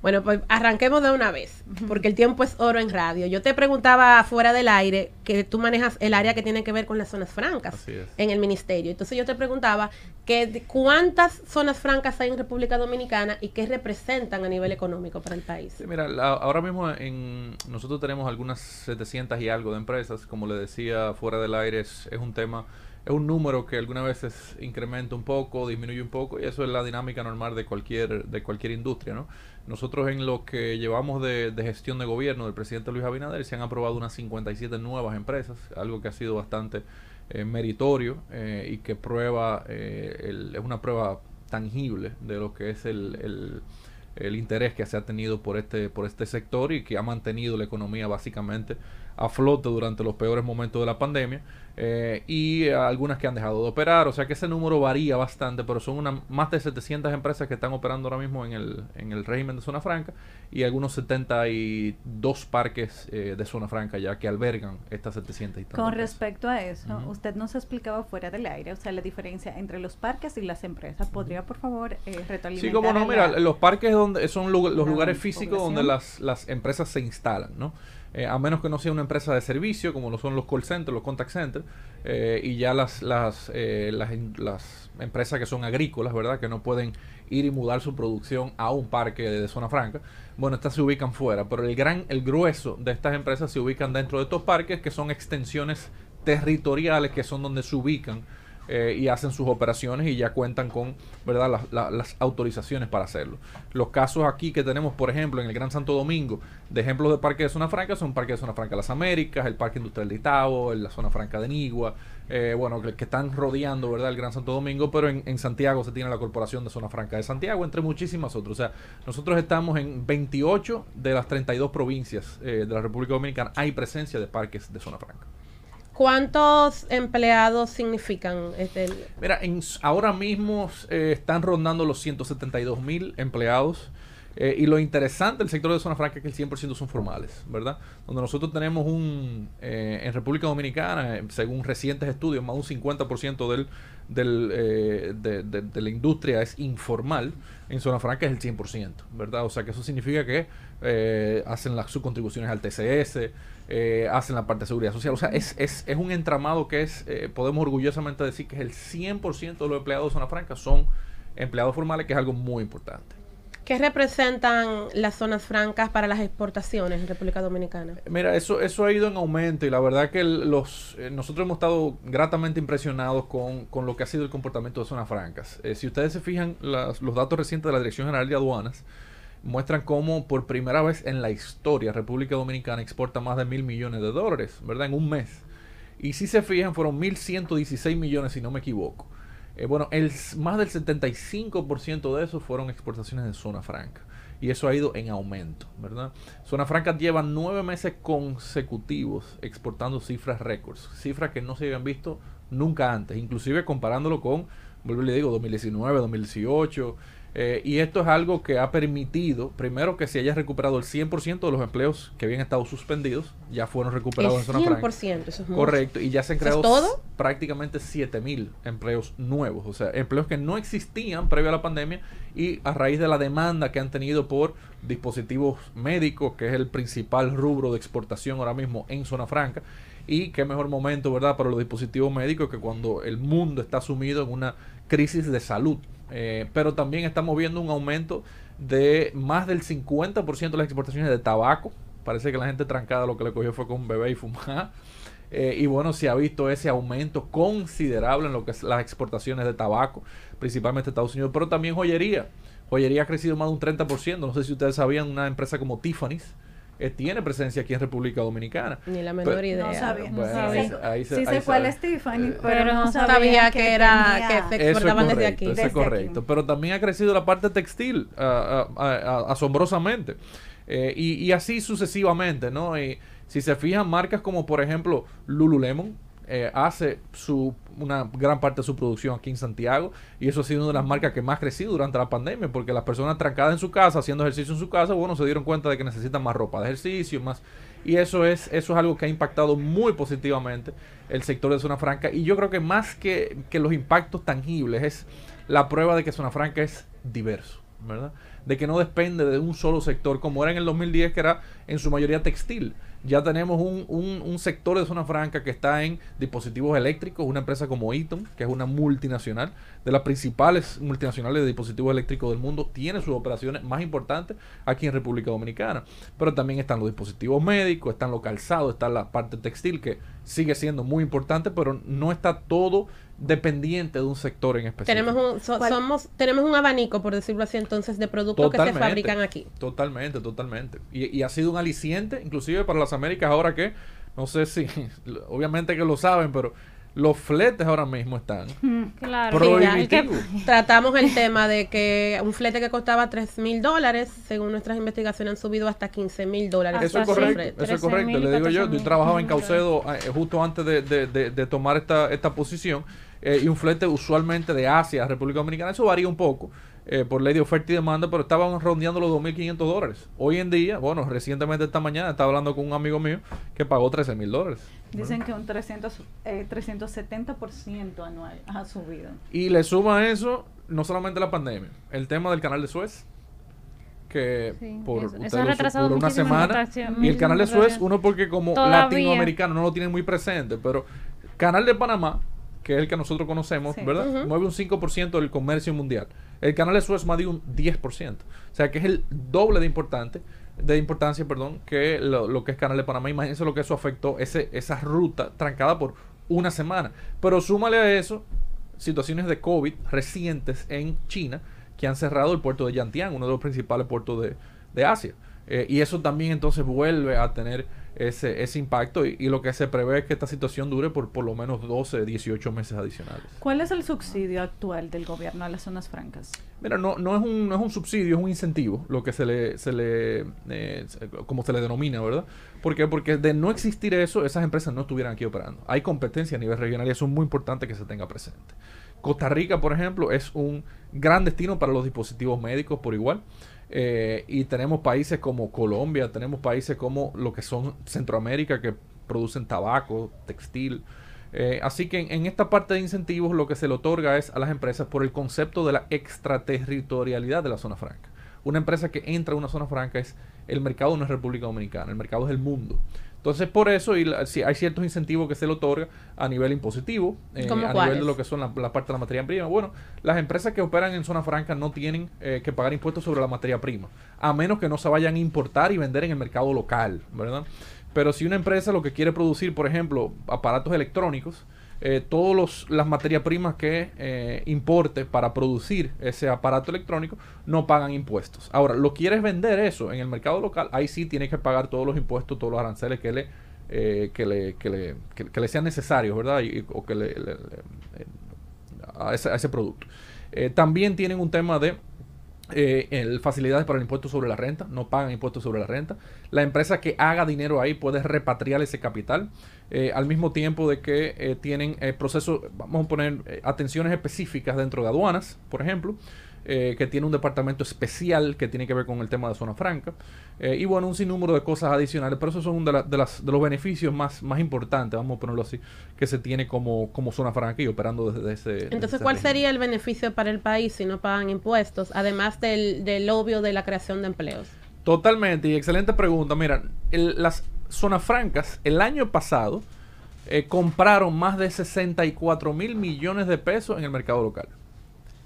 Bueno, pues arranquemos de una vez, porque el tiempo es oro en radio. Yo te preguntaba fuera del aire que tú manejas el área que tiene que ver con las zonas francas en el ministerio. Entonces yo te preguntaba que cuántas zonas francas hay en República Dominicana y qué representan a nivel económico para el país. mira, ahora mismo en, nosotros tenemos algunas 700 y algo de empresas, como le decía fuera del aire, es, un tema es un número que algunas veces incrementa un poco, disminuye un poco, y eso es la dinámica normal de cualquier, de cualquier industria, ¿no? Nosotros en lo que llevamos de, gestión de gobierno del presidente Luis Abinader se han aprobado unas 57 nuevas empresas, algo que ha sido bastante eh, meritorio eh, y que prueba, eh, es una prueba tangible de lo que es el, el, interés que se ha tenido por este, por este sector y que ha mantenido la economía básicamente a flote durante los peores momentos de la pandemia eh, y algunas que han dejado de operar. O sea que ese número varía bastante, pero son más de 700 empresas que están operando ahora mismo en el, en el régimen de zona franca y algunos 72 parques eh, de zona franca ya que albergan estas 700 y Con respecto a eso, usted nos explicaba fuera del aire, o sea, la diferencia entre los parques y las empresas. ¿Podría, por favor, eh, Sí, como no, mira, los parques son los lugares físicos donde las, las empresas se instalan, ¿no? Eh, a menos que no sea una empresa de servicio, como lo son los call centers, los contact centers, eh, y ya las, las, eh, las, empresas que son agrícolas, ¿verdad? Que no pueden ir y mudar su producción a un parque de, de, zona franca. Bueno, estas se ubican fuera, pero el gran, el grueso de estas empresas se ubican dentro de estos parques que son extensiones territoriales que son donde se ubican eh, y hacen sus operaciones y ya cuentan con ¿verdad? Las, autorizaciones para hacerlo. Los casos aquí que tenemos, por ejemplo, en el Gran Santo Domingo, de ejemplos de parques de zona franca, son parques de Zona Franca de las Américas, el Parque Industrial de Itabo, la Zona Franca de Nigua, eh, bueno, que, están rodeando ¿verdad? el Gran Santo Domingo, pero en, Santiago se tiene la Corporación de Zona Franca de Santiago, entre muchísimas otras. O sea, nosotros estamos en 28 de las 32 provincias eh, de la República Dominicana, hay presencia de parques de zona franca. ¿Cuántos empleados significan? Este? Mira, ahora mismo eh, están rondando los 172 mil empleados. Eh, y lo interesante del sector de zona franca es que el 100% son formales, ¿verdad? Donde nosotros tenemos un, eh, en República Dominicana, según recientes estudios, más de un 50% del, de, la industria es informal, en zona franca es el 100%, ¿verdad? O sea que eso significa que hacen las, subcontribuciones al TCS, eh, hacen la parte de seguridad social. O sea, es, es, es un entramado que es, eh, podemos orgullosamente decir que es el 100% de los empleados de Zona Franca son empleados formales, que es algo muy importante. ¿Qué representan las zonas francas para las exportaciones en República Dominicana? Mira, eso, eso ha ido en aumento y la verdad que los, eh, nosotros hemos estado gratamente impresionados con, con, lo que ha sido el comportamiento de zonas francas. si ustedes se fijan los datos recientes de la Dirección General de Aduanas, muestran cómo por primera vez en la historia República Dominicana exporta más de mil millones de dólares, ¿verdad? En un mes. Y si se fijan, fueron 1.116 millones, si no me equivoco. Eh, bueno, el, más del 75% de eso fueron exportaciones de zona franca. Y eso ha ido en aumento, ¿verdad? Zona Franca lleva nueve meses consecutivos exportando cifras récords. Cifras que no se habían visto nunca antes. Inclusive comparándolo con, vuelvo y le digo, 2019, 2018, eh, y esto es algo que ha permitido, primero, que se haya recuperado el 100% de los empleos que habían estado suspendidos, ya fueron recuperados en zona franca. Correcto, y ya se han creado prácticamente 7000 empleos nuevos, o sea, empleos que no existían previo a la pandemia y a raíz de la demanda que han tenido por dispositivos médicos, que es el principal rubro de exportación ahora mismo en zona franca. Y qué mejor momento, ¿verdad?, para los dispositivos médicos que cuando el mundo está sumido en una crisis de salud eh, pero también estamos viendo un aumento de más del 50% de las exportaciones de tabaco. Parece que la gente trancada lo que le cogió fue con un bebé y fumar. Eh, y bueno, se ha visto ese aumento considerable en lo que es las exportaciones de tabaco, principalmente Estados Unidos, pero también joyería. Joyería ha crecido más de un 30%. No sé si ustedes sabían, una empresa como Tiffany's, eh, tiene presencia aquí en República Dominicana. Ni la menor idea. No sabía. sí, se fue el Stephanie, pero, no sabía, que, era que exportaban desde aquí. Eso es correcto. Pero también ha crecido la parte textil ah, ah, ah, asombrosamente. Eh, y, y, así sucesivamente, ¿no? Y si se fijan, marcas como por ejemplo Lululemon eh, hace su una gran parte de su producción aquí en Santiago y eso ha sido una de las marcas que más crecido durante la pandemia porque las personas trancadas en su casa, haciendo ejercicio en su casa, bueno, se dieron cuenta de que necesitan más ropa de ejercicio, más... Y eso es, eso es algo que ha impactado muy positivamente el sector de Zona Franca y yo creo que más que, que los impactos tangibles es la prueba de que Zona Franca es diverso, ¿verdad? De que no depende de un solo sector como era en el 2010 que era en su mayoría textil ya tenemos un, sector de zona franca que está en dispositivos eléctricos, una empresa como Eaton, que es una multinacional, de las principales multinacionales de dispositivos eléctricos del mundo, tiene sus operaciones más importantes aquí en República Dominicana. Pero también están los dispositivos médicos, están los calzados, está la parte textil, que sigue siendo muy importante, pero no está todo dependiente de un sector en especial. Tenemos un, somos, tenemos un abanico, por decirlo así, entonces, de productos que se fabrican aquí. Totalmente, totalmente. Y, ha sido un aliciente, inclusive para las Américas ahora que, no sé si, obviamente que lo saben, pero los fletes ahora mismo están mm, prohibitivos. tratamos el tema de que un flete que costaba 3 mil dólares, según nuestras investigaciones, han subido hasta 15 mil dólares. Eso es correcto, eso es correcto. Le digo yo, yo trabajaba en Caucedo ah, eh, justo antes de, tomar esta, posición eh, y un flete usualmente de Asia a República Dominicana, eso varía un poco. Eh, por ley de oferta y demanda, pero estaban rondeando los 2.500 dólares. Hoy en día, bueno, recientemente esta mañana estaba hablando con un amigo mío que pagó 13.000 dólares. Dicen que un 300, eh, 370% anual ha subido. Y le suma eso no solamente la pandemia, el tema del canal de Suez que por, una semana y el canal de mm, Suez uno porque como latinoamericano no lo tiene muy presente pero canal de Panamá que es el que nosotros conocemos, ¿verdad? Mueve un 5% del comercio mundial. El canal de Suez más de un 10%. O sea, que es el doble de importante de importancia, perdón, que lo, que es Canal de Panamá. Imagínense lo que eso afectó, ese, esa ruta trancada por una semana. Pero súmale a eso situaciones de COVID recientes en China que han cerrado el puerto de Yantian, uno de los principales puertos de, Asia. Eh, y eso también entonces vuelve a tener ese, ese impacto y, lo que se prevé es que esta situación dure por por lo menos 12, 18 meses adicionales. ¿Cuál es el subsidio actual del gobierno a las zonas francas? Mira, no, no, es, un, no es un subsidio, es un incentivo, lo que se le, se le eh, como se le denomina, ¿verdad? Porque de no existir eso, esas empresas no estuvieran aquí operando. Hay competencia a nivel regional y eso es muy importante que se tenga presente. Costa Rica, por ejemplo, es un gran destino para los dispositivos médicos por igual. Eh, y tenemos países como Colombia, tenemos países como lo que son Centroamérica que producen tabaco, textil. Eh, así que en, esta parte de incentivos lo que se le otorga es a las empresas por el concepto de la extraterritorialidad de la zona franca. Una empresa que entra a una zona franca es el mercado no es República Dominicana, el mercado es el mundo. Entonces, por eso y si hay ciertos incentivos que se le otorga a nivel impositivo, eh, a nivel de lo que son la, parte de la materia prima. Bueno, las empresas que operan en zona franca no tienen eh, que pagar impuestos sobre la materia prima, a menos que no se vayan a importar y vender en el mercado local, ¿verdad? Pero si una empresa lo que quiere producir, por ejemplo, aparatos electrónicos, eh, todas las materias primas que eh, importe para producir ese aparato electrónico no pagan impuestos. Ahora, lo quieres vender eso en el mercado local, ahí sí tienes que pagar todos los impuestos, todos los aranceles que le, eh, que le, que le, que, le sean necesarios, ¿verdad? o que le, eh, a, ese, producto. Eh, también tienen un tema de eh, facilidades para el impuesto sobre la renta, no pagan impuestos sobre la renta. La empresa que haga dinero ahí puede repatriar ese capital, eh, al mismo tiempo de que eh, tienen eh, procesos, vamos a poner atenciones específicas dentro de aduanas, por ejemplo, eh, que tiene un departamento especial que tiene que ver con el tema de zona franca. Eh, y bueno, un sinnúmero de cosas adicionales, pero esos son de, de, los beneficios más, más importantes, vamos a ponerlo así, que se tiene como, como zona franca y operando desde ese... Entonces, ¿cuál sería el beneficio para el país si no pagan impuestos, además del, del obvio de la creación de empleos? Totalmente, y excelente pregunta. Mira, las zonas francas el año pasado eh, compraron más de 64 mil millones de pesos en el mercado local.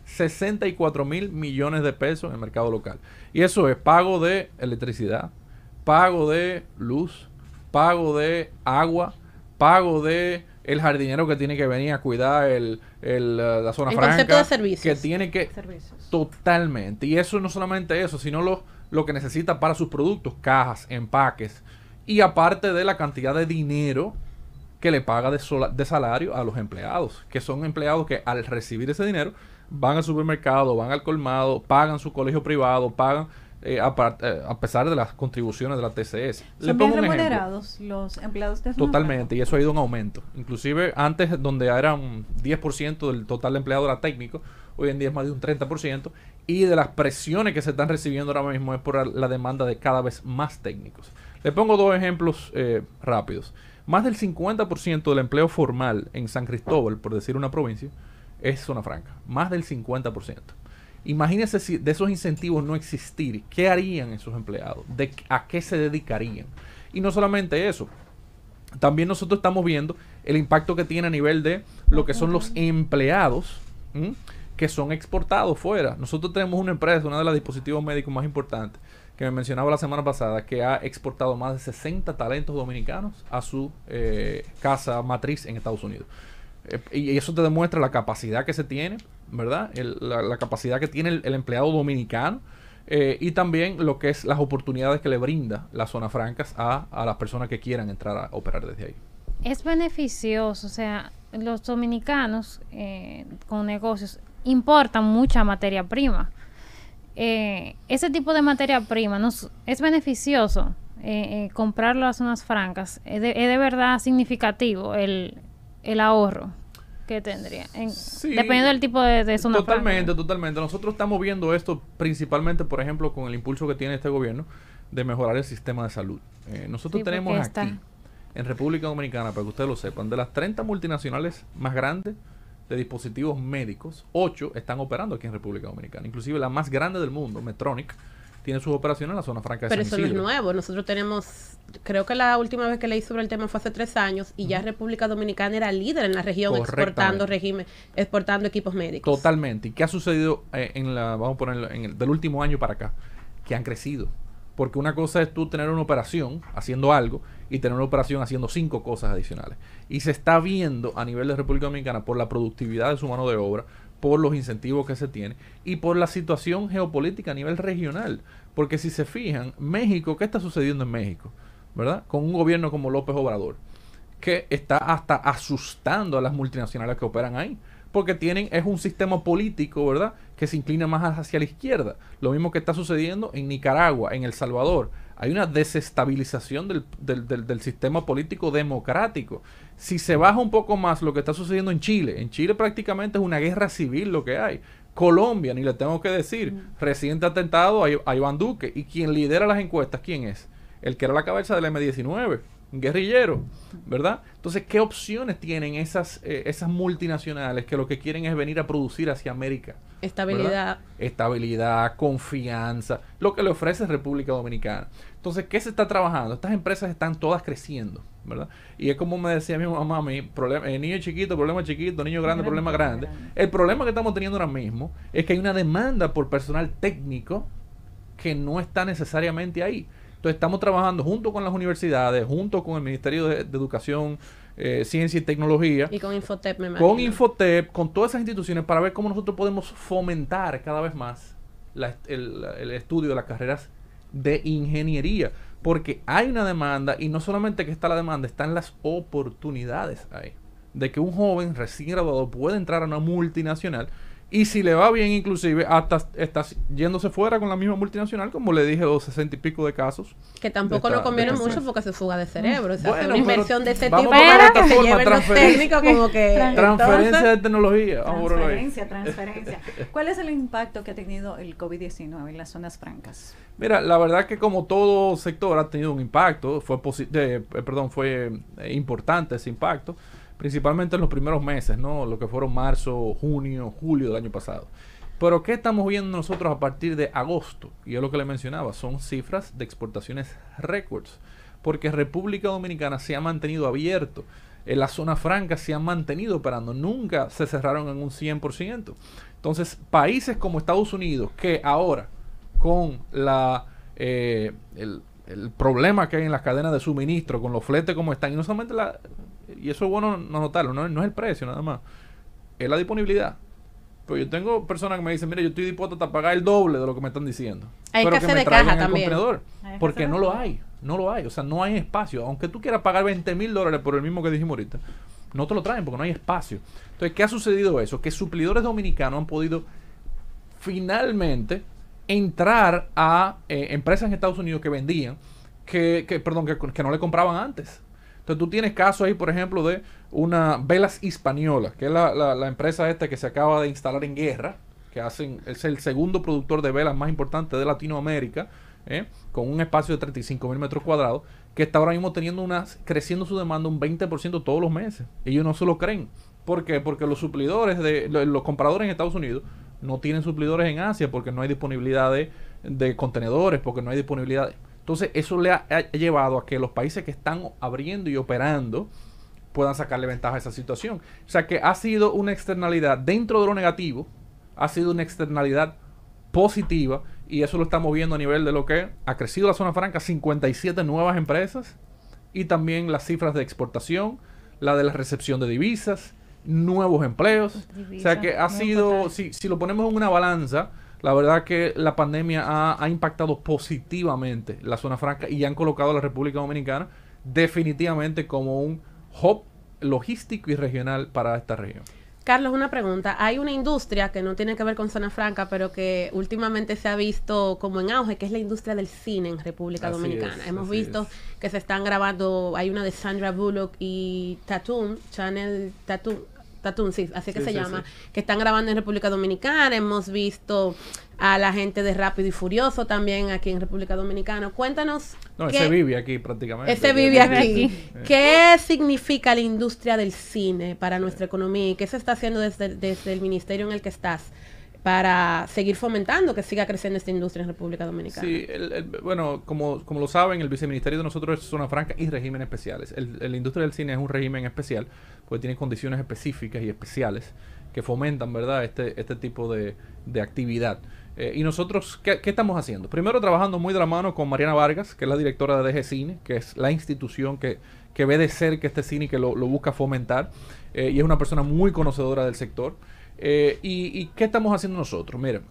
64 mil millones de pesos en el mercado local. Y eso es pago de electricidad, pago de luz, pago de agua, pago de el jardinero que tiene que venir a cuidar eh, la zona el franca. de servicios. Que tiene que... Totalmente. Y eso no solamente eso, sino lo, lo que necesita para sus productos, cajas, empaques. Y aparte de la cantidad de dinero que le paga de, de salario a los empleados, que son empleados que al recibir ese dinero van al supermercado, van al colmado, pagan su colegio privado, pagan eh, eh, a, pesar de las contribuciones de la TCS. Le pongo los empleados de Totalmente, y eso ha ido en aumento. Inclusive antes donde era un 10% del total de empleados era técnico, hoy en día es más de un 30%, y de las presiones que se están recibiendo ahora mismo es por la demanda de cada vez más técnicos. Le pongo dos ejemplos eh, rápidos. Más del 50% del empleo formal en San Cristóbal, por decir una provincia, es zona franca, más del 50%. Imagínense si de esos incentivos no existir, ¿qué harían esos empleados? ¿De ¿A qué se dedicarían? Y no solamente eso, también nosotros estamos viendo el impacto que tiene a nivel de lo que son los empleados que son exportados fuera. Nosotros tenemos una empresa, una de las dispositivos médicos más importantes, que me mencionaba la semana pasada, que ha exportado más de 60 talentos dominicanos a su eh, casa matriz en Estados Unidos. Eh, y eso te demuestra la capacidad que se tiene, ¿verdad? la, capacidad que tiene el, empleado dominicano eh, y también lo que es las oportunidades que le brinda las zonas francas a, las personas que quieran entrar a operar desde ahí. Es beneficioso, o sea, los dominicanos eh, con negocios importan mucha materia prima. ese tipo de materia prima nos, es beneficioso comprarlo a zonas francas. Es es de, verdad significativo el, el ahorro que tendría. dependiendo del tipo de, de Totalmente, totalmente. Nosotros estamos viendo esto principalmente, por ejemplo, con el impulso que tiene este gobierno de mejorar el sistema de salud. Eh, nosotros tenemos aquí, en República Dominicana, para que ustedes lo sepan, de las 30 multinacionales más grandes de dispositivos médicos, 8 están operando aquí en República Dominicana. Inclusive la más grande del mundo, Medtronic, tiene sus operaciones en la zona franca de Pero eso no es nuevo. Nosotros tenemos, creo que la última vez que leí sobre el tema fue hace tres años y ya República Dominicana era líder en la región exportando régimen, exportando equipos médicos. Totalmente. ¿Y qué ha sucedido eh, en la, vamos a ponerlo, en el, del último año para acá? Que han crecido. Porque una cosa es tú tener una operación haciendo algo y tener una operación haciendo cinco cosas adicionales. Y se está viendo a nivel de República Dominicana por la productividad de su mano de obra, por los incentivos que se tienen y por la situación geopolítica a nivel regional. Porque si se fijan, México, ¿qué está sucediendo en México? ¿Verdad? Con un gobierno como López Obrador, que está hasta asustando a las multinacionales que operan ahí, porque tienen, es un sistema político, ¿verdad? que se inclina más hacia la izquierda. Lo mismo que está sucediendo en Nicaragua, en El Salvador. Hay una desestabilización del, sistema político democrático. Si se baja un poco más lo que está sucediendo en Chile, en Chile prácticamente es una guerra civil lo que hay. Colombia, ni le tengo que decir, mm. reciente atentado a Iván Duque. ¿Y quien lidera las encuestas? ¿Quién es? El que era la cabeza del M19 guerrillero, ¿verdad? Entonces, ¿qué opciones tienen esas, eh, esas multinacionales que lo que quieren es venir a producir hacia América? Estabilidad. Estabilidad, confianza, lo que le ofrece República Dominicana. Entonces, ¿qué se está trabajando? Estas empresas están todas creciendo, ¿verdad? Y es como me decía mi mamá, mi problema, eh, niño chiquito, problema chiquito, niño grande, problema, grande. El problema que estamos teniendo ahora mismo es que hay una demanda por personal técnico que no está necesariamente ahí. Entonces estamos trabajando junto con las universidades, junto con el Ministerio de, Educación, eh, Ciencia y Tecnología. Y con Infotep, me imagino. Con Infotep, con todas esas instituciones para ver cómo nosotros podemos fomentar cada vez más el, estudio de las carreras de ingeniería. Porque hay una demanda y no solamente que está la demanda, están las oportunidades ahí. De que un joven recién graduado pueda entrar a una multinacional y si le va bien, inclusive, hasta está yéndose fuera con la misma multinacional, como le dije, los sesenta y pico de casos. Que tampoco lo conviene mucho porque se fuga de cerebro. una inversión de ese tipo que se lleven los técnicos como que... transferencia de tecnología. Transferencia, transferencia. ¿Cuál es el impacto que ha tenido el COVID-19 en las zonas francas? Mira, la verdad que como todo sector ha tenido un impacto, fue, posi eh, perdón, fue eh, importante ese impacto principalmente en los primeros meses, ¿no? Lo que fueron marzo, junio, julio del año pasado. Pero ¿qué estamos viendo nosotros a partir de agosto? Y es lo que le mencionaba, son cifras de exportaciones récords, porque República Dominicana se ha mantenido abierto. En eh, la zona franca se ha mantenido operando, nunca se cerraron en un 100%. Entonces, países como Estados Unidos, que ahora con la, eh, el, el, problema que hay en las cadenas de suministro, con los fletes como están, y no solamente la, y eso es bueno notarlo, no, es el precio nada más, es la disponibilidad. Pero yo tengo personas que me dicen, mira, yo estoy dispuesto a pagar el doble de lo que me están diciendo. pero que, de caja también. porque no lo hay, no lo hay, o sea, no hay espacio. Aunque tú quieras pagar 20 mil dólares por el mismo que dijimos ahorita, no te lo traen porque no hay espacio. Entonces, ¿qué ha sucedido eso? Que suplidores dominicanos han podido finalmente entrar a eh, empresas en Estados Unidos que vendían, que, que perdón, que, que no le compraban antes. Entonces tú tienes casos ahí, por ejemplo, de una Velas Hispaniola, que es la, la, empresa esta que se acaba de instalar en guerra, que hacen, es el segundo productor de velas más importante de Latinoamérica, ¿eh? con un espacio de 35 mil metros cuadrados, que está ahora mismo teniendo una, creciendo su demanda un 20% todos los meses. Ellos no se lo creen. ¿Por qué? Porque los suplidores, de los compradores en Estados Unidos no tienen suplidores en Asia porque no hay disponibilidad de, de contenedores, porque no hay disponibilidad... Entonces, eso le ha, llevado a que los países que están abriendo y operando puedan sacarle ventaja a esa situación. O sea que ha sido una externalidad dentro de lo negativo, ha sido una externalidad positiva y eso lo estamos viendo a nivel de lo que ha crecido la zona franca, 57 nuevas empresas y también las cifras de exportación, la de la recepción de divisas, nuevos empleos. o sea que ha sido, si, si lo ponemos en una balanza, la verdad que la pandemia ha, impactado positivamente la zona franca y han colocado a la República Dominicana definitivamente como un hub logístico y regional para esta región. Carlos, una pregunta. Hay una industria que no tiene que ver con Zona Franca, pero que últimamente se ha visto como en auge, que es la industria del cine en República Dominicana. Hemos visto que se están grabando, hay una de Sandra Bullock y Tatum, Channel Tatum, Tatum, sí, así que se llama, que están grabando en República Dominicana. Hemos visto a la gente de Rápido y Furioso también aquí en República Dominicana. Cuéntanos. No, ese vive aquí prácticamente. Ese vive aquí. ¿Qué significa la industria del cine para nuestra economía y qué se está haciendo desde el ministerio en el que estás para seguir fomentando que siga creciendo esta industria en República Dominicana. Sí, bueno, como, lo saben, el viceministerio de nosotros es zona franca y regímenes especiales. la industria del cine es un régimen especial porque tiene condiciones específicas y especiales que fomentan, ¿verdad?, este, este tipo de, actividad. Eh, y nosotros, ¿qué, estamos haciendo? Primero, trabajando muy de la mano con Mariana Vargas, que es la directora de DG Cine, que es la institución que, ve de cerca este cine y que lo, busca fomentar. Eh, y es una persona muy conocedora del sector. Eh, y, qué estamos haciendo nosotros? Mira,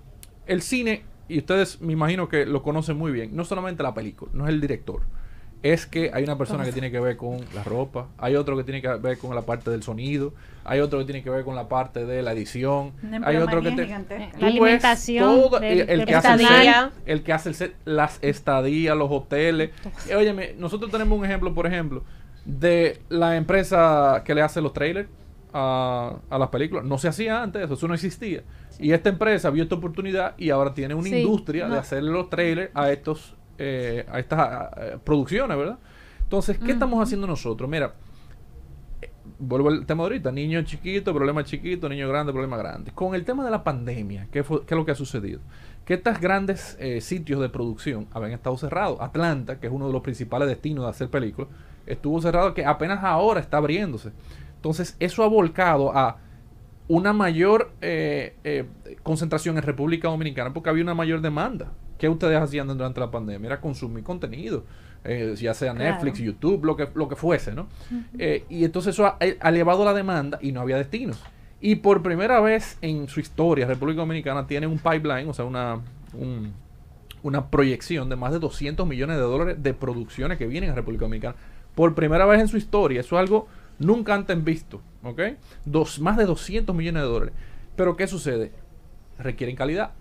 el cine, y ustedes me imagino que lo conocen muy bien, no solamente la película, no es el director. Es que hay una persona que tiene que ver con la ropa, hay otro que tiene que ver con la parte del sonido, hay otro que tiene que ver con la parte de la edición, hay otro que la alimentación, el, que hace el, que hace las estadías, los hoteles. Óyeme, nosotros tenemos un ejemplo, por ejemplo, de la empresa que le hace los trailers a, las películas. No se hacía antes eso, no existía. Y esta empresa vio esta oportunidad y ahora tiene una industria de hacer los trailers a estos eh, a estas producciones, ¿verdad? Entonces, ¿qué estamos haciendo nosotros? Mira, eh, vuelvo al tema de ahorita, niño chiquito, problema chiquito, niño grande, problema grande. Con el tema de la pandemia, ¿qué, fue, es lo que ha sucedido? Que estos grandes eh, sitios de producción habían estado cerrados. Atlanta, que es uno de los principales destinos de hacer películas, estuvo cerrado que apenas ahora está abriéndose. Entonces, eso ha volcado a una mayor eh, eh, concentración en República Dominicana porque había una mayor demanda. ¿Qué ustedes hacían durante la pandemia? Era consumir contenido, eh, ya sea Netflix, YouTube, lo que, lo que fuese, ¿no? y entonces eso ha, elevado la demanda y no había destinos. Y por primera vez en su historia, República Dominicana tiene un pipeline, o sea, una, una proyección de más de 200 millones de dólares de producciones que vienen a República Dominicana. Por primera vez en su historia, eso es algo nunca antes visto, ¿ok? Dos, más de 200 millones de dólares. Pero ¿qué sucede? Requieren calidad.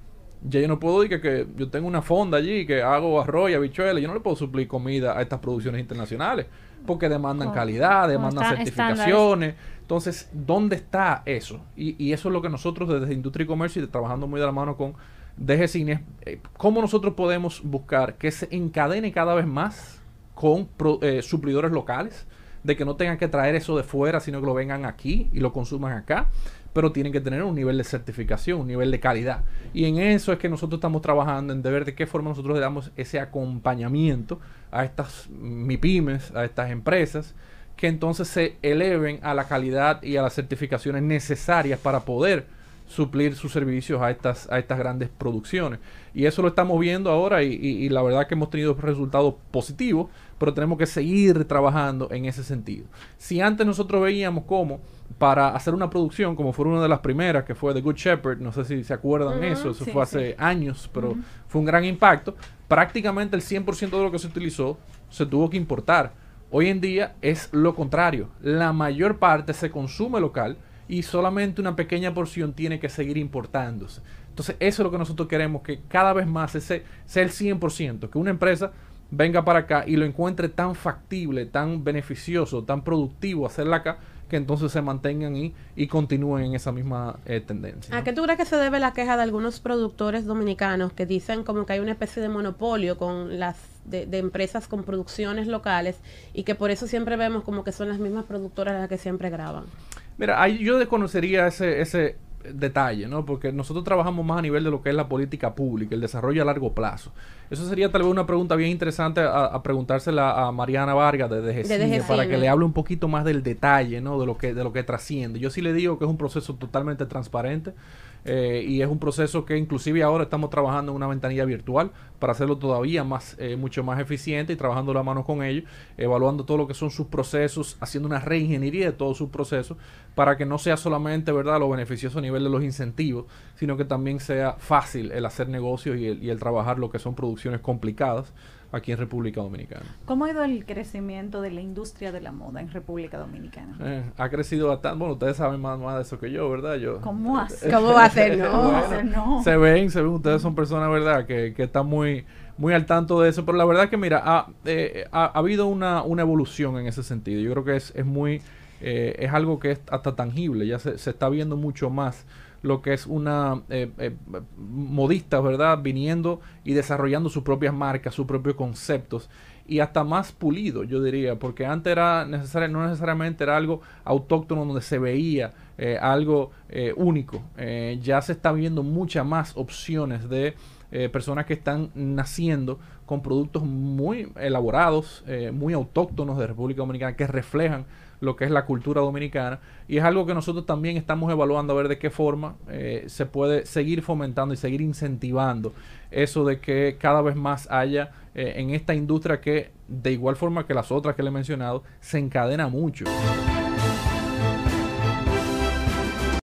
Ya yo no puedo decir que, yo tengo una fonda allí que hago arroz y habichuelas. Yo no le puedo suplir comida a estas producciones internacionales porque demandan calidad, demandan certificaciones. Entonces, ¿dónde está eso? Y, eso es lo que nosotros desde Industria y Comercio y trabajando muy de la mano con DG Cine, eh, ¿cómo nosotros podemos buscar que se encadene cada vez más con eh, suplidores locales? de que no tengan que traer eso de fuera, sino que lo vengan aquí y lo consuman acá, pero tienen que tener un nivel de certificación, un nivel de calidad. Y en eso es que nosotros estamos trabajando, en ver de qué forma nosotros le damos ese acompañamiento a estas MIPIMES, a estas empresas, que entonces se eleven a la calidad y a las certificaciones necesarias para poder suplir sus servicios a estas, a estas grandes producciones. Y eso lo estamos viendo ahora y, la verdad que hemos tenido resultados positivos, pero tenemos que seguir trabajando en ese sentido. Si antes nosotros veíamos cómo para hacer una producción, como fue una de las primeras, que fue The Good Shepherd, no sé si se acuerdan eso, eso fue hace años, pero fue un gran impacto, prácticamente el 100% de lo que se utilizó se tuvo que importar. Hoy en día es lo contrario, la mayor parte se consume local, y solamente una pequeña porción tiene que seguir importándose. Entonces eso es lo que nosotros queremos, que cada vez más ese sea el 100%, que una empresa venga para acá y lo encuentre tan factible, tan beneficioso, tan productivo hacerla acá, que entonces se mantengan y, continúen en esa misma eh, tendencia. ¿A qué tú crees que se debe la queja de algunos productores dominicanos que dicen como que hay una especie de monopolio con las de, empresas con producciones locales y que por eso siempre vemos como que son las mismas productoras las que siempre graban? Mira, yo desconocería ese, ese detalle, ¿no? Porque nosotros trabajamos más a nivel de lo que es la política pública, el desarrollo a largo plazo. Eso sería tal vez una pregunta bien interesante a, preguntársela a Mariana Vargas de DGC para que le hable un poquito más del detalle, ¿no? De lo que de lo que trasciende. Yo sí le digo que es un proceso totalmente transparente. Eh, y es un proceso que inclusive ahora estamos trabajando en una ventanilla virtual para hacerlo todavía más, eh, mucho más eficiente y trabajando la mano con ellos, evaluando todo lo que son sus procesos, haciendo una reingeniería de todos sus procesos para que no sea solamente verdad lo beneficioso a nivel de los incentivos, sino que también sea fácil el hacer negocios y y el trabajar lo que son producciones complicadas aquí en República Dominicana. ¿Cómo ha ido el crecimiento de la industria de la moda en República Dominicana? Eh, ha crecido bastante, bueno, ustedes saben más, de eso que yo, ¿verdad? Yo, ¿Cómo, eh, eh, ¿Cómo va a ser? Se ven, se ustedes son personas, ¿verdad? Que, están muy muy al tanto de eso, pero la verdad que mira, ha, habido una, evolución en ese sentido. Yo creo que es, es muy, es algo que es hasta tangible, ya se, se está viendo mucho más lo que es una eh, eh, modista, ¿verdad? Viniendo y desarrollando sus propias marcas, sus propios conceptos y hasta más pulido, yo diría, porque antes era necesario, no necesariamente era algo autóctono donde se veía eh, algo único. ya se está viendo muchas más opciones de personas que están naciendo con productos muy elaborados, muy autóctonos de República Dominicana que reflejan lo que es la cultura dominicana. Y es algo que nosotros también estamos evaluando a ver de qué forma eh, se puede seguir fomentando y seguir incentivando eso de que cada vez más haya eh, en esta industria que, de igual forma que las otras que le he mencionado, se encadena mucho.